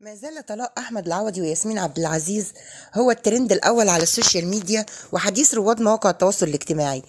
ما زال طلاق احمد العوضي وياسمين عبد العزيز هو الترند الاول على السوشيال ميديا وحديث رواد مواقع التواصل الاجتماعي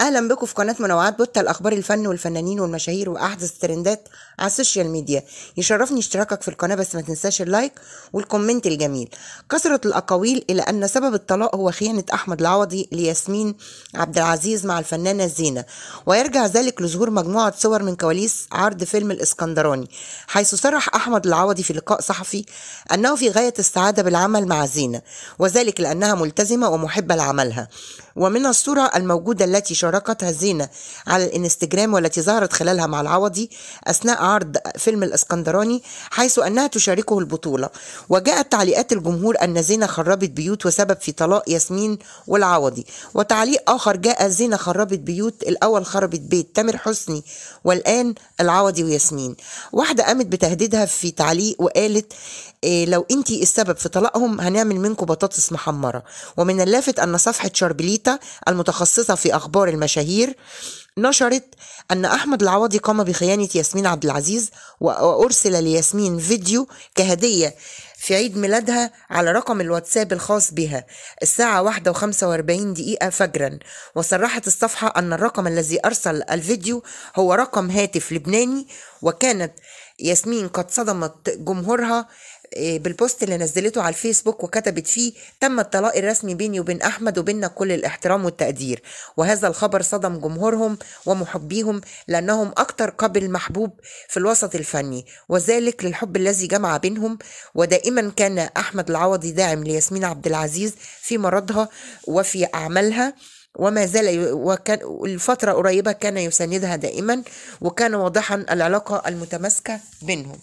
اهلا بكم في قناه منوعات بوتا الاخبار الفن والفنانين والمشاهير واحدث الترندات على السوشيال ميديا يشرفني اشتراكك في القناه بس ما تنساش اللايك والكومنت الجميل كثرت الاقاويل الى ان سبب الطلاق هو خيانه احمد العوضي لياسمين عبد العزيز مع الفنانه زينه ويرجع ذلك لظهور مجموعه صور من كواليس عرض فيلم الاسكندراني حيث صرح احمد العوضي في لقاء صحفي الشخصي أنه في غاية السعادة بالعمل مع زينة وذلك لأنها ملتزمة ومحبة لعملها ومن الصورة الموجودة التي شاركتها زينة على الانستجرام والتي ظهرت خلالها مع العوضي أثناء عرض فيلم الإسكندراني حيث أنها تشاركه البطولة وجاءت تعليقات الجمهور أن زينة خربت بيوت وسبب في طلاق ياسمين والعوضي وتعليق آخر جاء زينة خربت بيوت الأول خربت بيت تامر حسني والآن العوضي وياسمين واحدة قامت بتهديدها في تعليق وقالت إيه لو أنتي السبب في طلاقهم هنعمل منكم بطاطس محمرة ومن اللافت أن صفحة شاربليت ستة المتخصصة في أخبار المشاهير نشرت أن أحمد العوضي قام بخيانة ياسمين عبد العزيز وأرسل لياسمين فيديو كهدية في عيد ميلادها على رقم الواتساب الخاص بها الساعة واحدة وخمسة واربعين دقيقة فجرا وصرحت الصفحة أن الرقم الذي أرسل الفيديو هو رقم هاتف لبناني وكانت ياسمين قد صدمت جمهورها آه، بالبوست اللي نزلته على الفيسبوك وكتبت فيه تم الطلاق الرسمي بيني وبين أحمد وبيننا كل الاحترام والتقدير وهذا الخبر صدم جمهورهم ومحبيهم لأنهم أكتر قبل محبوب في الوسط الفني وذلك للحب الذي جمع بينهم ودائما كان أحمد العوضي داعم لياسمين عبد العزيز في مرضها وفي أعمالها وما زال وكان الفترة قريبة كان يساندها دائما وكان واضحا العلاقة المتماسكة بينهم